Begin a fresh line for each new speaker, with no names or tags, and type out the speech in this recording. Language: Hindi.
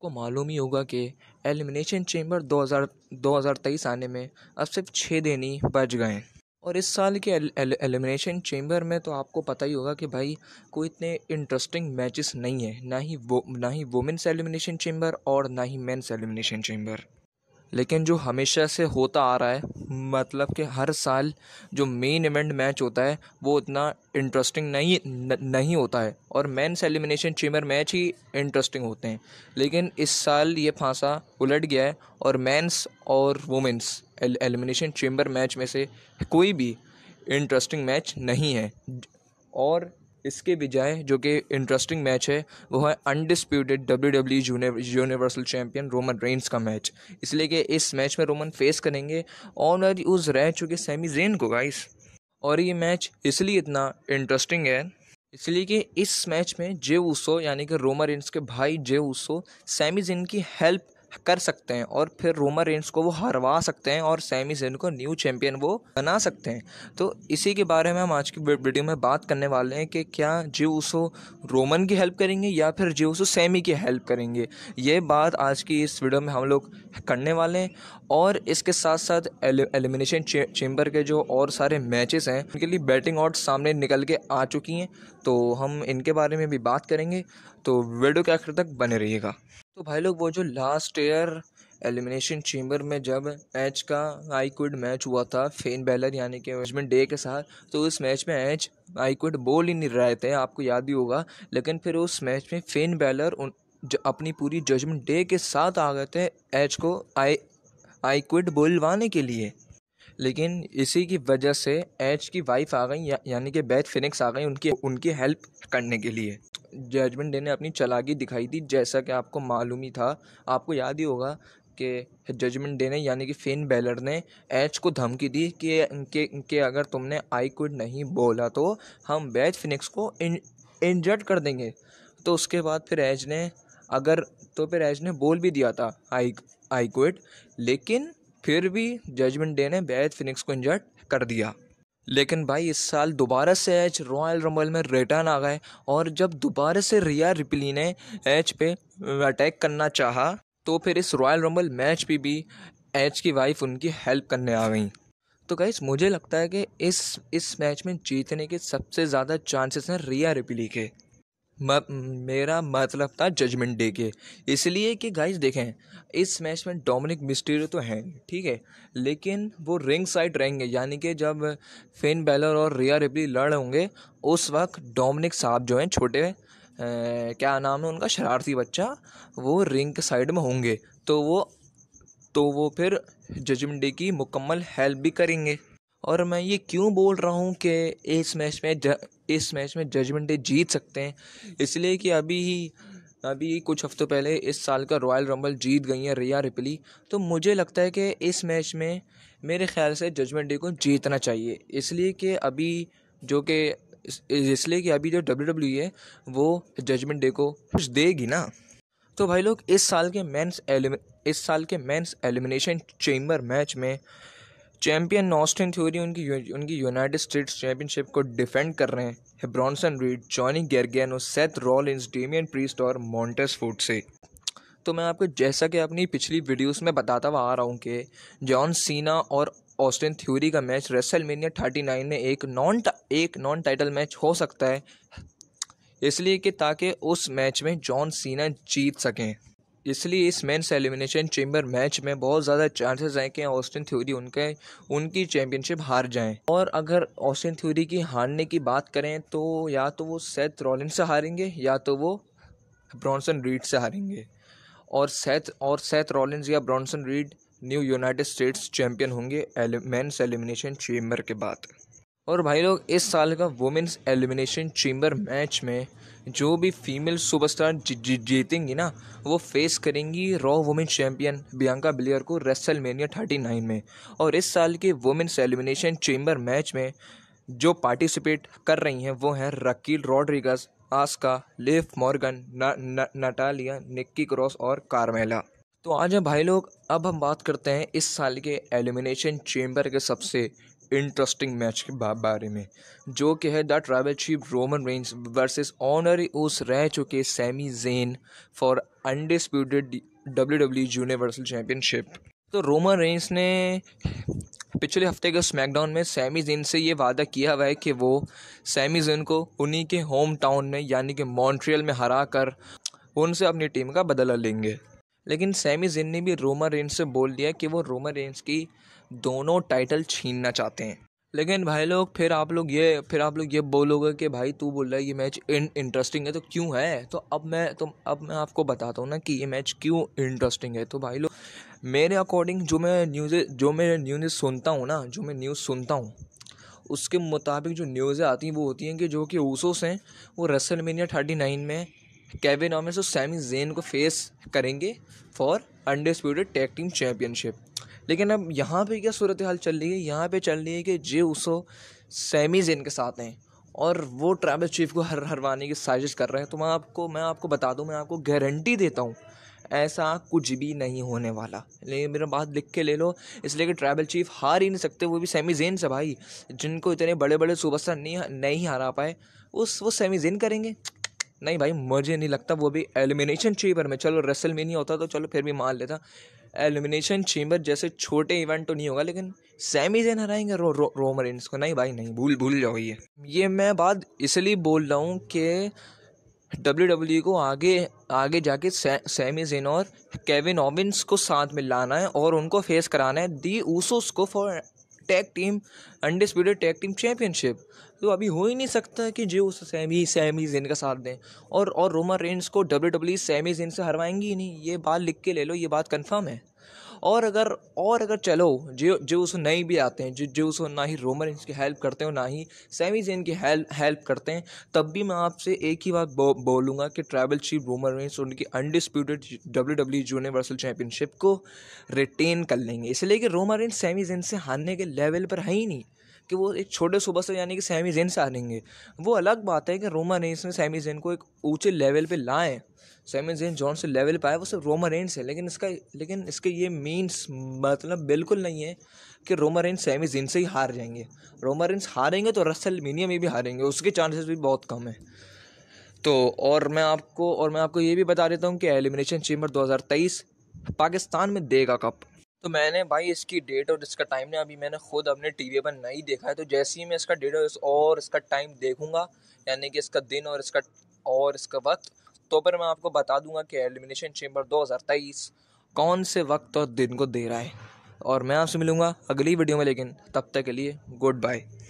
आपको मालूम ही होगा कि एलिमिनेशन चेम्बर 2000 2023 आने में अब सिर्फ छः दिन ही बच गए और इस साल के एलिमिनेशन एल, एलिमिनेशन चेम्बर में तो आपको पता ही होगा कि भाई कोई इतने इंटरेस्टिंग मैचेस नहीं है ना ही वो ना ही वुमेंस एलिमिनेशन चेम्बर और ना ही मेंस एलिमिनेशन चेम्बर लेकिन जो हमेशा से होता आ रहा है मतलब कि हर साल जो मेन इवेंट मैच होता है वो उतना इंटरेस्टिंग नहीं न, नहीं होता है और मेंस एलिमिनेशन चेम्बर मैच ही इंटरेस्टिंग होते हैं लेकिन इस साल ये फांसा उलट गया है और मेंस और वुमेंस एल, एलिमिनेशन चेम्बर मैच में से कोई भी इंटरेस्टिंग मैच नहीं है और इसके बजाय जो कि इंटरेस्टिंग मैच है वो है undisputed W W universal champion Roman Reigns का मैच इसलिए कि इस मैच में रोमन फेस करेंगे ऑनर यूज रह चुके सेमी जेन को गाइस और ये मैच इसलिए इतना इंटरेस्टिंग है इसलिए कि इस मैच में जे ऊसो यानी कि रोमर रेंस के भाई जे ऊसो सेमी जेन की हेल्प कर सकते हैं और फिर रोमन रेंस को वो हरवा सकते हैं और सैमी जेन को न्यू चैम्पियन वो बना सकते हैं तो इसी के बारे में हम आज की वीडियो में बात करने वाले हैं कि क्या जियो उसो रोमन की हेल्प करेंगे या फिर जियो उसो सैमी की हेल्प करेंगे ये बात आज की इस वीडियो में हम लोग करने वाले हैं और इसके साथ साथ एलिमिनेशन चे, चेम्बर के जो और सारे मैचेस हैं उनके लिए बैटिंग आउट सामने निकल के आ चुकी हैं तो हम इनके बारे में भी बात करेंगे तो वीडियो के आखिर तक बने रहिएगा तो भाई लोग वो जो लास्ट ईयर एलिमिनेशन चेम्बर में जब एच का आई क्विड मैच हुआ था फेन बैलर यानी कि मैनेजमेंट डे के साथ तो उस मैच में एच आई क्विड बोल ही नहीं रहे थे आपको याद ही होगा लेकिन फिर उस मैच में फेन बैलर उन अपनी पूरी जजमेंट डे के साथ आ गए थे एच को आई आई क्विड बोलवाने के लिए लेकिन इसी की वजह से एच की वाइफ आ गई या, यानी कि बैथ फिनिक्स आ गई उनकी उनकी हेल्प करने के लिए जजमेंट डे ने अपनी चलाकी दिखाई दी जैसा कि आपको मालूम ही था आपको याद ही होगा कि जजमेंट डे ने यानी कि फिन बैलर ने एच को धमकी दी कि के, के अगर तुमने आई कुड नहीं बोला तो हम बैच फिनिक्स को इन इंजर्ड कर देंगे तो उसके बाद फिर एच ने अगर तो फिर एच ने बोल भी दिया था आई आई क्विट लेकिन फिर भी जजमेंट डे ने बैच फिनिक्स को इंजर्ड कर दिया लेकिन भाई इस साल दोबारा से एच रॉयल रंबल में रिटर्न आ गए और जब दोबारा से रिया रिपली ने एच पे अटैक करना चाहा तो फिर इस रॉयल रंबल मैच पे भी एच की वाइफ उनकी हेल्प करने आ गई तो गाइस मुझे लगता है कि इस इस मैच में जीतने के सबसे ज़्यादा चांसेस हैं रिया रिपली के म, मेरा मतलब था जजमेंट डे के इसलिए कि गाइस देखें इस मैच में डोमिनिक मिस्टीरियो तो हैं ठीक है लेकिन वो रिंग साइड रहेंगे यानी कि जब फेन बैलर और रिया रिपली लड़ होंगे उस वक्त डोमिनिक साहब जो हैं छोटे ए, क्या नाम है उनका शरारती बच्चा वो रिंग साइड में होंगे तो वो तो वो फिर जजमेंट डे की मुकम्मल हेल्प भी करेंगे और मैं ये क्यों बोल रहा हूँ कि इस मैच में इस मैच में जजमेंट डे जीत सकते हैं इसलिए कि अभी ही अभी कुछ हफ्तों पहले इस साल का रॉयल रंबल जीत गई है रिया रिपली तो मुझे लगता है कि इस मैच में मेरे ख्याल से जजमेंट डे को जीतना चाहिए इसलिए कि अभी जो कि इसलिए कि अभी जो डब्ल्यू डब्ल्यू e है वो जजमेंट डे को कुछ देगी ना तो भाई लोग इस साल के मेंस एलिम इस साल के मेंस एलिमिनेशन चेम्बर मैच में चैंपियन ऑस्टिन थ्योरी उनकी उनकी यूनाइटेड स्टेट्स चैंपियनशिप को डिफेंड कर रहे हैं ब्रॉन्सन रीड जॉनी गैरगैन और सेथ रॉलिंस डेमियन प्रीस्ट और मॉन्टेस फूड से तो मैं आपको जैसा कि अपनी पिछली वीडियोस में बताता हुआ आ रहा हूँ कि जॉन सीना और ऑस्टिन थ्योरी का match WrestleMania thirty nine में एक नॉन एक नॉन टाइटल मैच हो सकता है इसलिए कि ताकि उस मैच में जॉन सीना जीत सकें इसलिए इस मेंस एलिमिनेशन चेम्बर मैच में बहुत ज़्यादा चांसेस हैं कि ऑस्टिन थ्योरी उनके उनकी चैम्पियनशिप हार जाएं और अगर ऑस्टिन थ्योरी की हारने की बात करें तो या तो वो सेथ रॉलिन से हारेंगे या तो वो ब्रॉन्सन रीड से हारेंगे और सेथ और सेथ रॉलिन्स या Bronson Reed new United States champion होंगे मैंस एलिमिनेशन चेम्बर के बाद और भाई लोग इस साल का वुमेंस एलिमिनेशन चेम्बर मैच में जो भी फीमेल सुपरस्टार जीतेंगी ना वो फेस करेंगी Raw women champion Bianca Belair को रेसल मेनिया थर्टी नाइन में और इस साल के वुमेंस एलिमिनेशन चेम्बर मैच में जो पार्टिसिपेट कर रही हैं वो हैं Raquel Rodriguez Asuka Liv Morgan Natalya Nikki Cross और कारमेला तो आज भाई लोग अब हम बात करते हैं इस साल के एलिमिनेशन चेम्बर के सबसे इंटरेस्टिंग मैच के बारे में जो कि है the tribal chief Roman Reigns versus honorary Uce रह चुके Sami Zayn for undisputed W W universal championship तो रोमन रेंज ने पिछले हफ्ते के स्मैकडाउन में सैमी जेन से ये वादा किया हुआ है कि वो सैमी जेन को उन्हीं के होम टाउन में यानी कि मॉन्ट्रियल में हरा कर उनसे अपनी टीम का बदला लेंगे लेकिन सैमी जिन ने भी रोमन रेंज से बोल दिया कि वो रोमन रेंज की दोनों टाइटल छीनना चाहते हैं लेकिन भाई लोग फिर आप लोग ये फिर आप लोग ये बोलोगे कि भाई तू बोल रहा है ये मैच इन इंटरेस्टिंग है तो क्यों है तो अब मैं तो अब मैं आपको बताता हूँ ना कि ये मैच क्यों इंटरेस्टिंग है तो भाई लोग मेरे अकॉर्डिंग जो मैं न्यूज़ जो मैं न्यूज़ सुनता हूँ ना जो मैं न्यूज़ सुनता हूँ उसके मुताबिक जो न्यूज़ें आती हैं वो होती हैं कि जो कि ऊसोस हैं वो रसल मीनिया थर्टी नाइन में केविन ओमेस और सैमी जेन को फेस करेंगे for undisputed tag team championship लेकिन अब यहाँ पे क्या सूरत हाल चल रही है यहाँ पे चल रही है कि जे उसो सैमी जेन के साथ हैं और वो ट्राइबल चीफ को हर हरवाने की साजिश कर रहे हैं तो मैं आपको मैं आपको बता दूँ मैं आपको गारंटी देता हूँ ऐसा कुछ भी नहीं होने वाला लेकिन मेरा बात लिख के ले लो इसलिए कि ट्राइबल चीफ हार ही नहीं सकते वो भी सेमी जेन से भाई जिनको इतने बड़े बड़े सुबह नहीं नहीं हरा पाए उस वो सेमी जेन करेंगे नहीं भाई मुझे नहीं लगता वो भी एलिमिनेशन चेम्बर में चलो रसल में नहीं होता तो चलो फिर भी मान लेता एलिमिनेशन चेम्बर जैसे छोटे इवेंट तो नहीं होगा लेकिन सेमी जेन हराएंगे रो, रो, रोमर रेंस को नहीं भाई नहीं भूल भूल जाओ ये ये मैं बात इसलिए बोल रहा हूँ कि डब्ल्यू डब्ल्यू e को आगे आगे जाके सेमी जेन और केविन ऑबिन्स को साथ में लाना है और उनको फेस कराना है दी ऊसोस को for tag team undisputed tag team championship तो अभी हो ही नहीं सकता कि जो उस सैमी सैमी जेन का साथ दें और और रोमा रेंस को डब्ल्यू डब्ल्यू सैमी जेन से हरवाएंगी ही नहीं ये बात लिख के ले लो ये बात कन्फर्म है और अगर और अगर चलो जो जो उसको नहीं भी आते हैं जो जो उसको ना ही रोमन की हेल्प करते हैं ना ही सेमी जेन की हेल्प हेल्प करते हैं तब भी मैं आपसे एक ही बात बो, बोलूँगा कि ट्रैवल चीफ रोमन रेंस उनकी undisputed W W universal championship को रिटेन कर लेंगे इसलिए कि रोमन रेंस सेमी जेन से हारने के लेवल पर है ही नहीं कि वो एक छोटे सुबह से यानी कि सैमी जेन से हारेंगे वो अलग बात है कि रोमा रेंस ने सैमी जेन को एक ऊँचे लेवल पर लाएँ सैमी जेन जॉन से लेवल पर आए वो सिर्फ रोमा रेंस है लेकिन इसका लेकिन इसके ये मीन्स मतलब बिल्कुल नहीं है कि रोमा रेंस सैमी जेन से ही हार जाएंगे रोमा रेंस हारेंगे तो रसल मीनिया में भी हारेंगे उसके चांसेस भी बहुत कम हैं तो और मैं आपको और मैं आपको ये भी बता देता हूँ कि एलिमिनेशन चेम्बर तेईस पाकिस्तान में देगा कप तो मैंने भाई इसकी डेट और इसका टाइम ने अभी मैंने खुद अपने टीवी पर नहीं देखा है तो जैसे ही मैं इसका डेट और इसका टाइम देखूंगा यानी कि इसका दिन और इसका और इसका वक्त तो पर मैं आपको बता दूंगा कि एलिमिनेशन चेम्बर 2023 कौन से वक्त और दिन को दे रहा है और मैं आपसे मिलूंगा अगली वीडियो में लेकिन तब तक के लिए गुड बाय